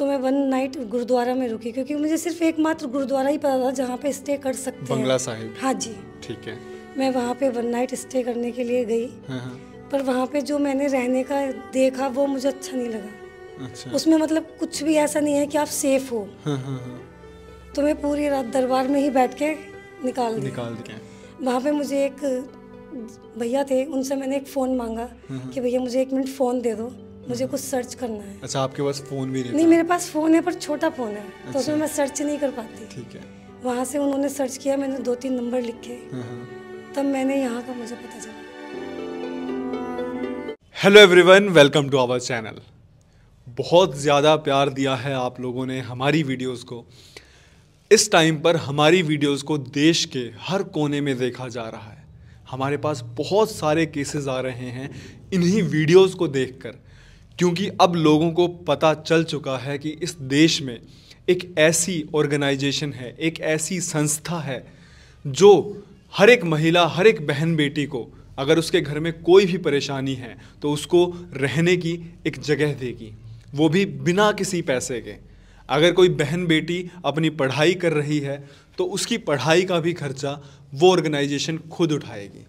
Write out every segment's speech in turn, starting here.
तो मैं one night gurdwara में रुकी क्योंकि मुझे सिर्फ एकमात्र गुरुद्वारा ही पता था जहाँ पे स्टे कर सकते बंगला साहिब हाँ जी ठीक है मैं वहाँ पे वन नाइट स्टे करने के लिए गई हाँ, हाँ। पर वहाँ पे जो मैंने रहने का देखा वो मुझे अच्छा नहीं लगा अच्छा। उसमें मतलब कुछ भी ऐसा नहीं है कि आप सेफ हो हाँ, हाँ हाँ तो मैं पूरी रात दरबार में ही बैठ के निकाल निकाल वहाँ पे मुझे एक भैया थे उनसे मैंने एक फ़ोन मांगा कि भैया मुझे एक मिनट फ़ोन दे दो मुझे कुछ सर्च करना है अच्छा आपके पास फ़ोन भी नहीं नहीं मेरे पास फ़ोन है पर छोटा फ़ोन है तो अच्छा। तो उसमें मैं सर्च नहीं कर पाती ठीक है वहाँ से उन्होंने सर्च किया मैंने दो तीन नंबर लिखे हाँ, हाँ। तब मैंने यहाँ का मुझे पता चला hello everyone welcome to our channel बहुत ज़्यादा प्यार दिया है आप लोगों ने हमारी वीडियोस को इस टाइम पर हमारी वीडियोस को देश के हर कोने में देखा जा रहा है हमारे पास बहुत सारे केसेस आ रहे हैं इन्हीं वीडियोस को देखकर क्योंकि अब लोगों को पता चल चुका है कि इस देश में एक ऐसी ऑर्गेनाइजेशन है एक ऐसी संस्था है जो हर एक महिला हर एक बहन बेटी को अगर उसके घर में कोई भी परेशानी है तो उसको रहने की एक जगह देगी वो भी बिना किसी पैसे के अगर कोई बहन बेटी अपनी पढ़ाई कर रही है तो उसकी पढ़ाई का भी खर्चा वो ऑर्गेनाइजेशन खुद उठाएगी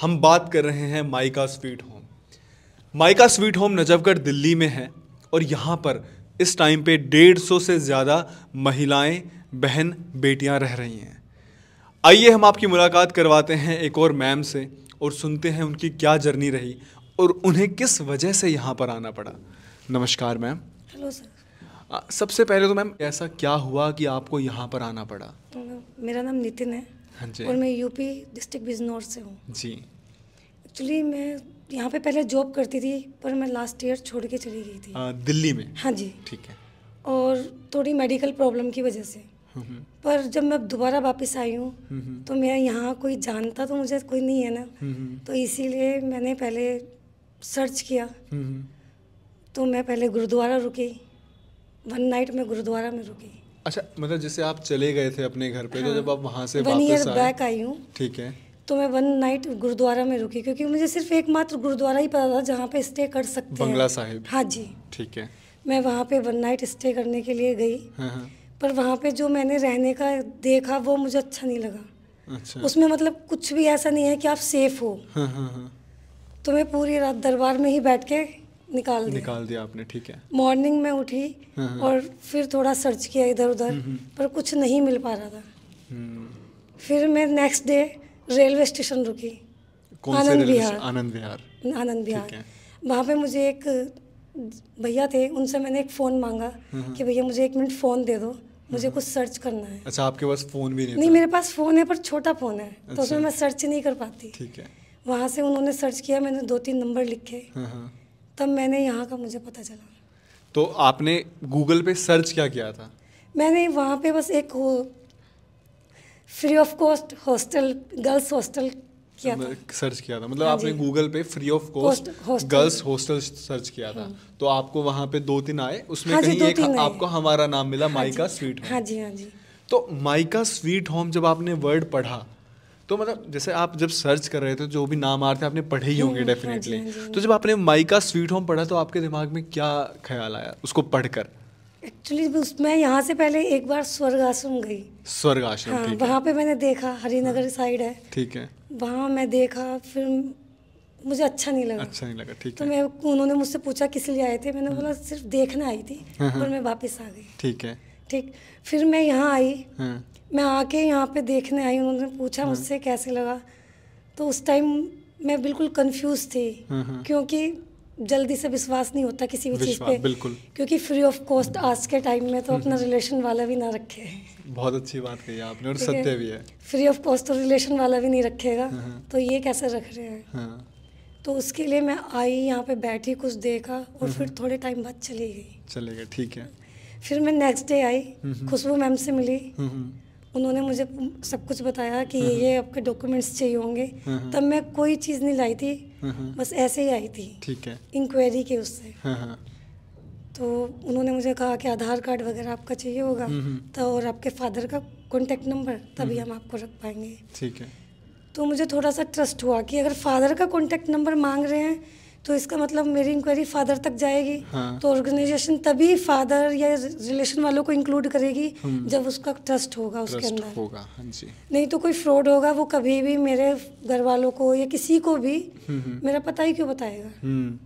हम बात कर रहे हैं Maika sweet home Maika sweet home Najafgarh Delhi में है और यहाँ पर इस टाइम पे डेढ़ सौ से ज़्यादा महिलाएं बहन बेटियाँ रह रही हैं आइए हम आपकी मुलाकात करवाते हैं एक और मैम से और सुनते हैं उनकी क्या जर्नी रही और उन्हें किस वजह से यहाँ पर आना पड़ा नमस्कार मैम हेलो सर सबसे पहले तो मैम ऐसा क्या हुआ कि आपको यहाँ पर आना पड़ा तो मेरा नाम नितिन है हाँ जी और मैं यूपी डिस्ट्रिक्ट बिजनौर से हूँ जी एक्चुअली मैं यहाँ पे पहले जॉब करती थी पर मैं लास्ट ईयर छोड़ के चली गई थी आ, दिल्ली में हाँ जी ठीक है और थोड़ी मेडिकल प्रॉब्लम की वजह से हम्म, हम्म। पर जब मैं दोबारा वापस आई हूँ हम्म, तो मैं यहाँ कोई जानता तो मुझे कोई नहीं है ना तो इसीलिए मैंने पहले सर्च किया तो मैं पहले गुरुद्वारा रुकी वन नाइट में गुरुद्वारा में रुकी अच्छा मतलब जैसे आप चले गए थे अपने घर पे तो हाँ, तो जब आप वहाँ से वन ईयर बैक आई हूँ ठीक है तो मैं वन नाइट गुरुद्वारा में रुकी क्योंकि मुझे सिर्फ एकमात्र गुरुद्वारा ही पता था जहाँ पे स्टे कर सकते बंगला साहिब हाँ जी ठीक है मैं वहाँ पे वन नाइट स्टे करने के लिए गई हाँ, हाँ। पर वहाँ पे जो मैंने रहने का देखा वो मुझे अच्छा नहीं लगा अच्छा। उसमें मतलब कुछ भी ऐसा नहीं है कि आप सेफ हो हाँ, तो मैं पूरी रात दरबार में ही बैठ के निकाल दिया निकाल दिया आपने ठीक है मॉर्निंग में उठी और फिर थोड़ा सर्च किया इधर उधर हम्म, हम्म। पर कुछ नहीं मिल पा रहा था हम्म। फिर मैं नेक्स्ट डे रेलवे स्टेशन रुकी आनंद विहार आनंद बिहार आनंद विहार वहाँ पे मुझे एक भैया थे उनसे मैंने एक फ़ोन मांगा हम्म, हम्म। कि भैया मुझे एक मिनट फ़ोन दे दो हम्म, मुझे कुछ सर्च करना है अच्छा आपके पास फ़ोन भी नहीं नहीं मेरे पास फ़ोन है पर छोटा फ़ोन है तो अच्छा। तो उसमें मैं सर्च नहीं कर पाती ठीक है वहाँ से उन्होंने सर्च किया मैंने दो तीन नंबर लिखे हाँ, हाँ। तब मैंने यहाँ का मुझे पता चला तो आपने गूगल पे सर्च क्या किया था मैंने वहाँ पे बस एक free of cost hostel girls hostel किया था सर्च किया था मतलब हाँ आपने गूगल पे free of cost girls hostel search किया था हाँ। तो आपको वहाँ पे दो तीन आए उसमें हाँ कहीं एक आपको हमारा नाम मिला हाँ माइका स्वीट हाँ जी हाँ जी तो माइका स्वीट होम जब आपने वर्ड पढ़ा तो मतलब जैसे आप जब सर्च कर रहे थे जो भी नाम आ रहे थे आपने पढ़े ही हम्म, होंगे डेफिनेटली हाँ तो जब आपने माइका स्वीट होम पढ़ा तो आपके दिमाग में क्या ख्याल आया उसको पढ़कर एक्चुअली मैं यहाँ से पहले एक बार स्वर्ग आश्रम गई स्वर्ग आश्रम हाँ, वहाँ पे मैंने देखा हरिनगर साइड हाँ। है ठीक है वहाँ मैं देखा फिर मुझे अच्छा नहीं लगा अच्छा नहीं लगा ठीक तो मैं उन्होंने मुझसे पूछा किस लिए आए थे मैंने हाँ। बोला सिर्फ देखने आई थी हाँ, और मैं वापस आ गई ठीक है ठीक फिर मैं यहाँ आई मैं आके यहाँ पे देखने आई उन्होंने पूछा मुझसे कैसे लगा तो उस टाइम मैं बिल्कुल कंफ्यूज थी क्योंकि जल्दी से विश्वास नहीं होता किसी भी चीज़ पे बिल्कुल क्योंकि फ्री ऑफ कॉस्ट आज के टाइम में तो अपना रिलेशन वाला भी ना रखे बहुत अच्छी बात कही आपने और सत्य भी है फ्री ऑफ कॉस्ट तो रिलेशन वाला भी नहीं रखेगा हाँ, हाँ। तो ये कैसे रख रहे हैं हाँ। तो उसके लिए मैं आई यहाँ पे बैठी कुछ देखा और फिर थोड़े टाइम बाद चली गई चलेगा ठीक है फिर मैं नेक्स्ट डे आई हम्म, हम्म। खुशबू मैम से मिली हम्म, उन्होंने मुझे सब कुछ बताया कि हम्म। ये आपके डॉक्यूमेंट्स चाहिए होंगे हम्म। तब मैं कोई चीज़ नहीं लाई थी हम्म। बस ऐसे ही आई थी ठीक है इंक्वायरी के उससे हाँ, हाँ। तो उन्होंने मुझे कहा कि आधार कार्ड वगैरह आपका चाहिए होगा तो और आपके फादर का कॉन्टेक्ट नंबर तभी हम आपको रख पाएंगे ठीक है तो मुझे थोड़ा सा ट्रस्ट हुआ कि अगर फादर का कॉन्टेक्ट नंबर मांग रहे हैं तो इसका मतलब मेरी इंक्वायरी फादर तक जाएगी हाँ। तो ऑर्गेनाइजेशन तभी फादर या रिलेशन वालों को इंक्लूड करेगी जब उसका ट्रस्ट होगा उसके अंदर होगा हाँ जी नहीं तो कोई फ्रॉड होगा वो कभी भी मेरे घर वालों को या किसी को भी हम्म, हम्म। मेरा पता ही क्यों बताएगा हम्म।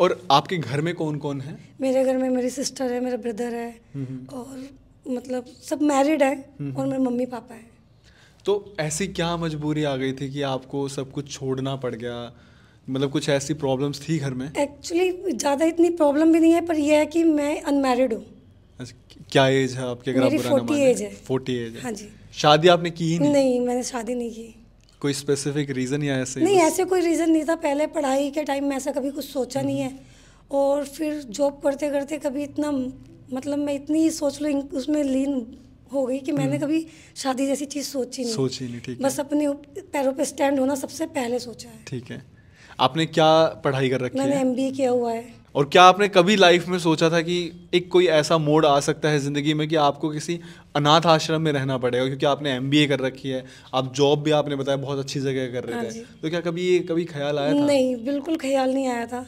और आपके घर में कौन कौन है मेरे घर में मेरी सिस्टर है मेरा ब्रदर है और मतलब सब मैरिड है और मेरे मम्मी पापा है तो ऐसी क्या मजबूरी आ गई थी कि आपको सब कुछ छोड़ना पड़ गया मतलब कुछ ऐसी प्रॉब्लम्स थी घर में एक्चुअली ज़्यादा इतनी प्रॉब्लम भी नहीं है पर यह है कि मैं अनमेरिड हूँ अच्छा, क्या एज है आपके घर आप एज है फोर्टी एज है हाँ जी शादी आपने की ही नहीं नहीं मैंने शादी नहीं की कोई स्पेसिफिक रीज़न या ऐसे नहीं ऐसे कोई रीज़न नहीं था पहले पढ़ाई के टाइम में ऐसा कभी कुछ सोचा नहीं है हम्म। और फिर जॉब करते करते कभी इतना मतलब मैं इतनी सोच लो उसमें लीन हो गई कि मैंने हम्म। कभी शादी जैसी चीज़ सोची नहीं सोची नहीं ठीक बस अपने पैरों पे स्टैंड होना सबसे पहले सोचा है ठीक है आपने क्या पढ़ाई कर रखी मैंने एम किया हुआ है और क्या आपने कभी लाइफ में सोचा था कि एक कोई ऐसा मोड आ सकता है ज़िंदगी में कि आपको किसी अनाथ आश्रम में रहना पड़ेगा क्योंकि आपने एम कर रखी है आप जॉब भी आपने बताया बहुत अच्छी जगह कर रहे हाँ थे तो क्या कभी ये कभी ख्याल आया था नहीं बिल्कुल ख्याल नहीं आया था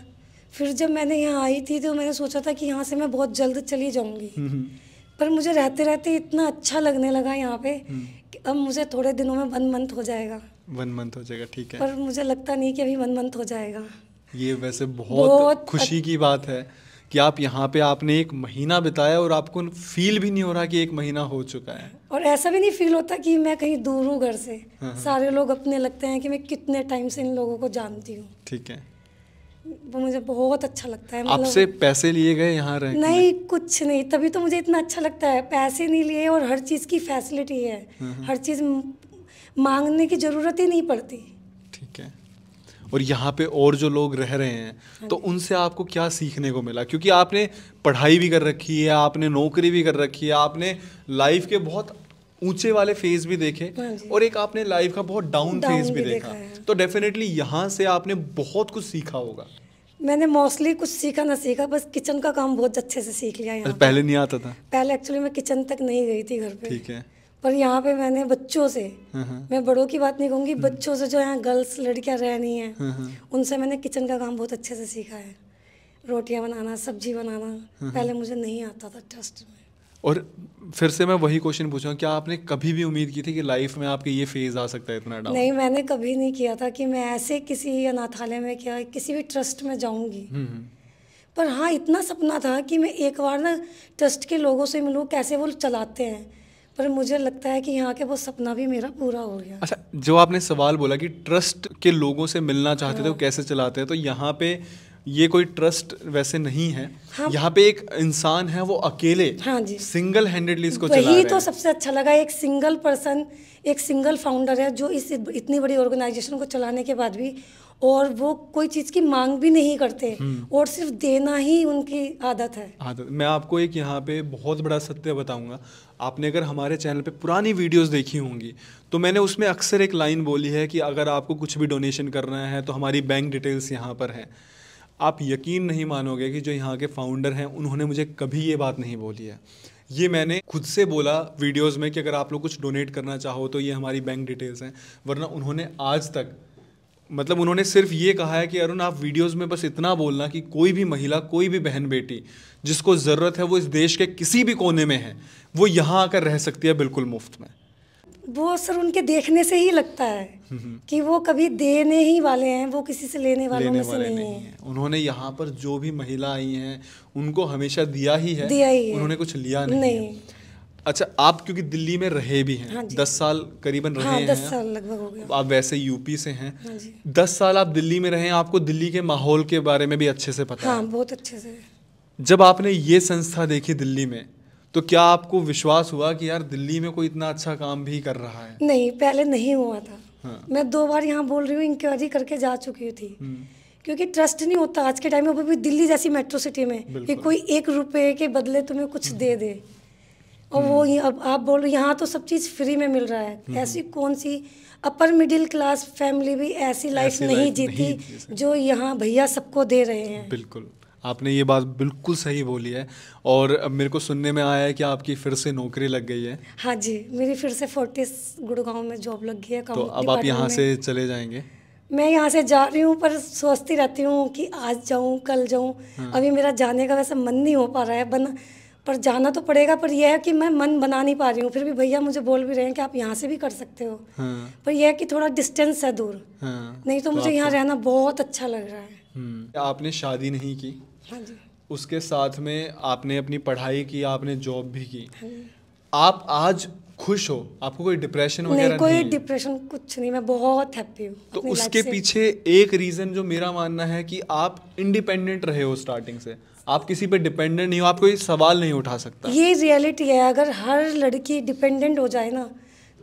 फिर जब मैंने यहाँ आई थी तो मैंने सोचा था कि यहाँ से मैं बहुत जल्द चली जाऊँगी हम्म, हम्म। पर मुझे रहते रहते इतना अच्छा लगने लगा यहाँ पे हम्म। कि अब मुझे थोड़े दिनों में वन मंथ हो जाएगा वन मंथ हो जाएगा ठीक है पर मुझे लगता नहीं कि अभी वन मंथ हो जाएगा ये वैसे बहुत, बहुत खुशी अ... की बात है कि आप यहाँ पे आपने एक महीना बिताया और आपको फील भी नहीं हो रहा कि एक महीना हो चुका है और ऐसा भी नहीं फील होता कि मैं कहीं दूर हूँ घर से हाँ।, हाँ। सारे लोग अपने लगते हैं कि मैं कितने टाइम से इन लोगों को जानती हूँ ठीक है वो मुझे बहुत अच्छा लगता है मतलब आपसे पैसे लिए गए यहाँ रह नहीं कुछ नहीं तभी तो मुझे इतना अच्छा लगता है पैसे नहीं लिए और हर चीज़ की फैसिलिटी है हाँ, हाँ। हर चीज़ मांगने की ज़रूरत ही नहीं पड़ती ठीक है और यहाँ पे और जो लोग रह रहे हैं तो हाँ उनसे आपको क्या सीखने को मिला क्योंकि आपने पढ़ाई भी कर रखी है आपने नौकरी भी कर रखी है आपने लाइफ के बहुत ऊंचे वाले फेज भी देखे हाँ और एक आपने लाइफ का बहुत डाउन, डाउन फेज भी, देखा, देखा तो डेफिनेटली यहाँ से आपने बहुत कुछ सीखा होगा मैंने मोस्टली कुछ सीखा ना सीखा बस किचन का काम बहुत अच्छे से सीख लिया पहले नहीं आता था पहले एक्चुअली मैं किचन तक नहीं गई थी घर पे ठीक है पर यहाँ पे मैंने बच्चों से हम्म, हम्म। मैं बड़ों की बात नहीं कहूँगी बच्चों से जो यहाँ गर्ल्स लड़कियाँ रहनी है हम्म, उनसे मैंने किचन का काम बहुत अच्छे से सीखा है रोटियाँ बनाना सब्जी बनाना पहले मुझे नहीं आता था ट्रस्ट में और फिर से मैं वही क्वेश्चन पूछूँ क्या आपने कभी भी उम्मीद की थी कि लाइफ में आपके ये फेज आ सकता है इतना नहीं मैंने कभी नहीं किया था कि मैं ऐसे किसी अनाथालय में क्या किसी भी ट्रस्ट में जाऊँगी पर हाँ इतना सपना था कि मैं एक बार ना ट्रस्ट के लोगों से मिलूँ कैसे वो चलाते हैं पर मुझे लगता है कि यहाँ के वो सपना भी मेरा पूरा हो गया अच्छा जो आपने सवाल बोला कि ट्रस्ट के लोगों से मिलना चाहते थे वो हाँ। कैसे चलाते हैं तो यहाँ पे ये कोई ट्रस्ट वैसे नहीं है हाँ, यहाँ पे एक इंसान है वो अकेले हाँ जी सिंगल हैंडेडली इसको चला तो रहे तो सबसे अच्छा लगा एक सिंगल पर्सन एक सिंगल फाउंडर है जो इस इतनी बड़ी ऑर्गेनाइजेशन को चलाने के बाद भी और वो कोई चीज़ की मांग भी नहीं करते हम्म। और सिर्फ देना ही उनकी आदत है आदत मैं आपको एक यहाँ पे बहुत बड़ा सत्य बताऊंगा आपने अगर हमारे चैनल पे पुरानी वीडियोस देखी होंगी तो मैंने उसमें अक्सर एक लाइन बोली है कि अगर आपको कुछ भी डोनेशन करना है तो हमारी बैंक डिटेल्स यहाँ पर हैं आप यकीन नहीं मानोगे कि जो यहाँ के फाउंडर हैं उन्होंने मुझे कभी ये बात नहीं बोली है ये मैंने खुद से बोला वीडियोस में कि अगर आप लोग कुछ डोनेट करना चाहो तो ये हमारी बैंक डिटेल्स हैं वरना उन्होंने आज तक मतलब उन्होंने सिर्फ ये कहा है कि अरुण आप वीडियोस में बस इतना बोलना कि कोई भी महिला कोई भी बहन बेटी जिसको ज़रूरत है वो इस देश के किसी भी कोने में है वो यहाँ आकर रह सकती है बिल्कुल मुफ्त में वो सर उनके देखने से ही लगता है कि वो कभी देने ही वाले हैं वो किसी से लेने वालों लेने में से वाले नहीं, नहीं है उन्होंने यहाँ पर जो भी महिला आई हैं उनको हमेशा दिया ही है दिया ही है। उन्होंने कुछ लिया नहीं, नहीं। है। अच्छा आप क्योंकि दिल्ली में रहे भी हैं हाँ दस साल करीबन रहे हाँ, दस हैं साल लगभग हो गया आप वैसे यूपी से हैं हाँ जी। दस साल आप दिल्ली में रहे आपको दिल्ली के माहौल के बारे में भी अच्छे से पता हाँ, है बहुत अच्छे से जब आपने ये संस्था देखी दिल्ली में तो क्या आपको विश्वास हुआ कि यार दिल्ली में कोई इतना अच्छा काम भी कर रहा है नहीं पहले नहीं हुआ था हाँ। मैं दो बार यहाँ बोल रही हूँ इंक्वायरी करके जा चुकी थी हम्म। क्योंकि ट्रस्ट नहीं होता आज के टाइम में भी दिल्ली जैसी मेट्रो सिटी में कि कोई एक रुपए के बदले तुम्हें कुछ दे दे और वो अब आप बोल रहे यहाँ तो सब चीज़ फ्री में मिल रहा है हम्म, हम्म। ऐसी कौन सी अपर मिडिल क्लास फैमिली भी ऐसी लाइफ नहीं, नहीं जीती जो यहाँ भैया सबको दे रहे हैं बिल्कुल आपने ये बात बिल्कुल सही बोली है और अब मेरे को सुनने में आया है कि आपकी फिर से नौकरी लग गई है हाँ जी मेरी फिर से फोर्टिस गुड़गांव में जॉब लग गई है तो अब आप यहाँ से चले जाएंगे मैं यहाँ से जा रही हूँ पर सोचती रहती हूँ कि आज जाऊँ कल जाऊँ हाँ। अभी मेरा जाने का वैसे मन नहीं हो पा रहा है बना पर जाना तो पड़ेगा पर यह है कि मैं मन बना नहीं पा रही हूँ फिर भी भैया मुझे बोल भी रहे हैं कि आप यहाँ से भी कर सकते हो हाँ। पर यह है कि थोड़ा डिस्टेंस है दूर हाँ। नहीं तो, तो मुझे यहाँ रहना बहुत अच्छा लग रहा है हम्म। आपने शादी नहीं की हाँ जी उसके साथ में आपने अपनी पढ़ाई की आपने जॉब भी की हाँ आप आज खुश हो आपको कोई डिप्रेशन वगैरह नहीं कोई डिप्रेशन कुछ नहीं मैं बहुत हैप्पी हूँ तो उसके पीछे एक रीज़न जो मेरा मानना है कि आप इंडिपेंडेंट रहे हो स्टार्टिंग से आप किसी पे डिपेंडेंट नहीं हो आप कोई सवाल नहीं उठा सकता ये रियलिटी है अगर हर लड़की डिपेंडेंट हो जाए ना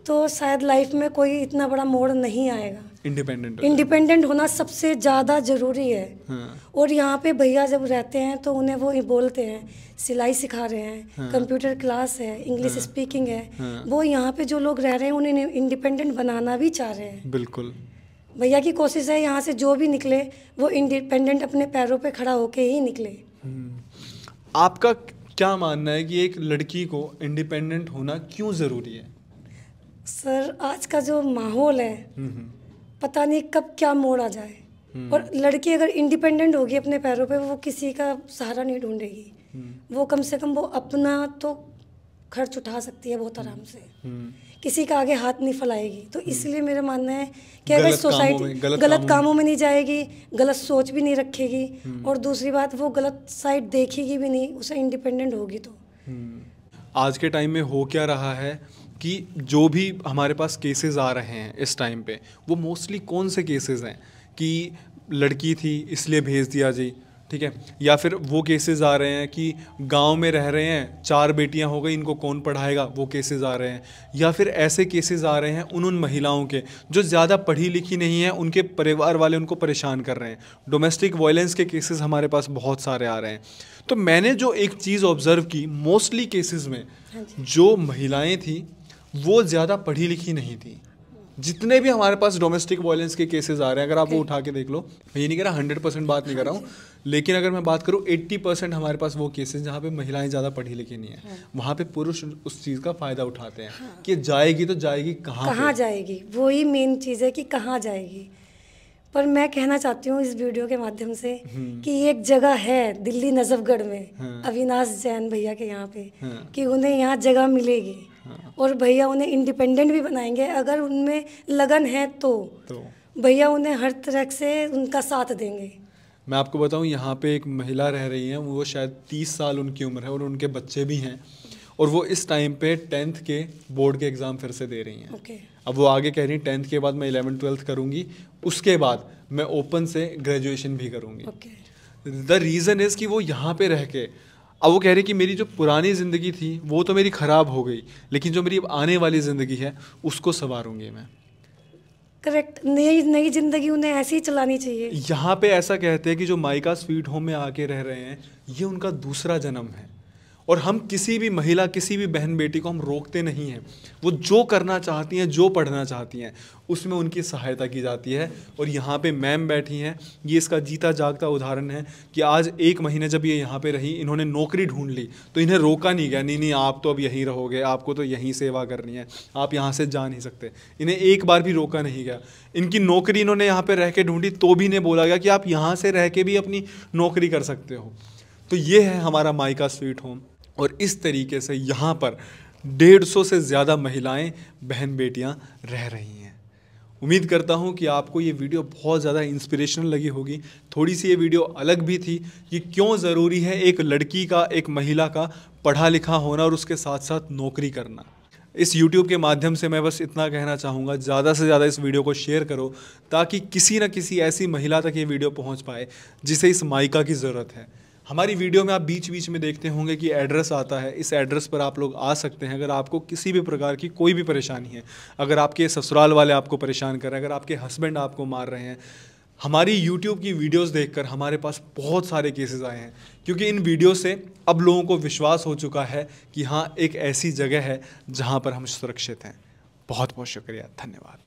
तो शायद लाइफ में कोई इतना बड़ा मोड़ नहीं आएगा इंडिपेंडेंट इंडिपेंडेंट होना सबसे ज़्यादा ज़रूरी है हाँ। और यहाँ पे भैया जब रहते हैं तो उन्हें वो बोलते हैं सिलाई सिखा रहे हैं हाँ। कंप्यूटर क्लास है इंग्लिश हाँ। स्पीकिंग है हाँ। वो यहाँ पे जो लोग रह रहे हैं उन्हें इंडिपेंडेंट बनाना भी चाह रहे हैं बिल्कुल भैया की कोशिश है यहाँ से जो भी निकले वो इंडिपेंडेंट अपने पैरों पर खड़ा होके ही निकले हम्म। आपका क्या मानना है कि एक लड़की को इंडिपेंडेंट होना क्यों ज़रूरी है सर आज का जो माहौल है हम्म, हम्म। पता नहीं कब क्या मोड़ आ जाए और लड़की अगर इंडिपेंडेंट होगी अपने पैरों पे वो किसी का सहारा नहीं ढूंढेगी वो कम से कम वो अपना तो खर्च उठा सकती है बहुत आराम से किसी का आगे हाथ नहीं फैलाएगी तो हम्म। इसलिए मेरा मानना है कि अगर सोसाइटी गलत, गलत, गलत कामों में नहीं जाएगी गलत सोच भी नहीं रखेगी हम्म। और दूसरी बात वो गलत साइड देखेगी भी नहीं उसे इंडिपेंडेंट होगी तो हम्म। आज के टाइम में हो क्या रहा है कि जो भी हमारे पास केसेस आ रहे हैं इस टाइम पे वो मोस्टली कौन से केसेस हैं कि लड़की थी इसलिए भेज दिया जी ठीक है या फिर वो केसेस आ रहे हैं कि गांव में रह रहे हैं चार बेटियां हो गई इनको कौन पढ़ाएगा वो केसेस आ रहे हैं या फिर ऐसे केसेस आ रहे हैं उन उन महिलाओं के जो ज़्यादा पढ़ी लिखी नहीं है उनके परिवार वाले उनको परेशान कर रहे हैं डोमेस्टिक वायलेंस के केसेस हमारे पास बहुत सारे आ रहे हैं तो मैंने जो एक चीज़ ऑब्ज़र्व की मोस्टली केसेज में हाँ जो महिलाएँ थीं वो ज़्यादा पढ़ी लिखी नहीं थी जितने भी हमारे पास डोमेस्टिक वायलेंस के केसेस आ रहे हैं अगर आप okay. वो उठा के देख लो मैं ये नहीं कह रहा हंड्रेड परसेंट बात नहीं कर रहा हूँ लेकिन अगर मैं बात करूँ एट्टी परसेंट हमारे पास वो केसेस जहाँ पे महिलाएं ज़्यादा पढ़ी लिखी नहीं है हाँ। वहाँ पे पुरुष उस चीज़ का फायदा उठाते हैं हाँ। कि जाएगी तो जाएगी कहाँ कहाँ जाएगी वही मेन चीज़ है कि कहाँ जाएगी पर मैं कहना चाहती हूँ इस वीडियो के माध्यम से हम्म। कि एक जगह है दिल्ली नजफगढ़ में हाँ। अविनाश जैन भैया के यहाँ पे हाँ। कि उन्हें यहाँ जगह मिलेगी हाँ। और भैया उन्हें इंडिपेंडेंट भी बनाएंगे अगर उनमें लगन है तो, तो। भैया उन्हें हर तरह से उनका साथ देंगे मैं आपको बताऊं यहाँ पे एक महिला रह रही हैं वो शायद तीस साल उनकी उम्र है और उनके बच्चे भी हैं और वो इस टाइम पे टेंथ के बोर्ड के एग्ज़ाम फिर से दे रही हैं okay. अब वो आगे कह रही हैं टेंथ के बाद मैं इलेवन ट्वेल्थ करूँगी उसके बाद मैं ओपन से ग्रेजुएशन भी करूँगी द रीज़न इज़ कि वो यहाँ पे रह के अब वो कह रहे कि मेरी जो पुरानी ज़िंदगी थी वो तो मेरी ख़राब हो गई लेकिन जो मेरी अब आने वाली ज़िंदगी है उसको संवारूंगी मैं करेक्ट नई नई ज़िंदगी उन्हें ऐसे ही चलानी चाहिए यहाँ पे ऐसा कहते हैं कि जो माइका स्वीट होम में आके रह रहे हैं ये उनका दूसरा जन्म है और हम किसी भी महिला किसी भी बहन बेटी को हम रोकते नहीं हैं वो जो करना चाहती हैं जो पढ़ना चाहती हैं उसमें उनकी सहायता की जाती है और यहाँ पे मैम बैठी हैं ये इसका जीता जागता उदाहरण है कि आज एक महीने जब ये यहाँ पे रही इन्होंने नौकरी ढूंढ ली तो इन्हें रोका नहीं गया नहीं नहीं आप तो अब यहीं रहोगे आपको तो यहीं सेवा करनी है आप यहाँ से जा नहीं सकते इन्हें एक बार भी रोका नहीं गया इनकी नौकरी इन्होंने यहाँ पर रह के ढूंढी तो भी इन्हें बोला गया कि आप यहाँ से रह के भी अपनी नौकरी कर सकते हो तो ये है हमारा माइका स्वीट होम और इस तरीके से यहाँ पर डेढ़ सौ से ज़्यादा महिलाएं बहन बेटियाँ रह रही हैं उम्मीद करता हूँ कि आपको ये वीडियो बहुत ज़्यादा इंस्पिरेशनल लगी होगी थोड़ी सी ये वीडियो अलग भी थी कि क्यों ज़रूरी है एक लड़की का एक महिला का पढ़ा लिखा होना और उसके साथ साथ नौकरी करना इस YouTube के माध्यम से मैं बस इतना कहना चाहूँगा ज़्यादा से ज़्यादा इस वीडियो को शेयर करो ताकि किसी न किसी ऐसी महिला तक ये वीडियो पहुँच पाए जिसे इस माइका की ज़रूरत है हमारी वीडियो में आप बीच बीच में देखते होंगे कि एड्रेस आता है इस एड्रेस पर आप लोग आ सकते हैं अगर आपको किसी भी प्रकार की कोई भी परेशानी है अगर आपके ससुराल वाले आपको परेशान कर रहे हैं अगर आपके हस्बैंड आपको मार रहे हैं हमारी YouTube की वीडियोस देखकर हमारे पास बहुत सारे केसेस आए हैं क्योंकि इन वीडियो से अब लोगों को विश्वास हो चुका है कि हाँ एक ऐसी जगह है जहाँ पर हम सुरक्षित हैं बहुत बहुत शुक्रिया धन्यवाद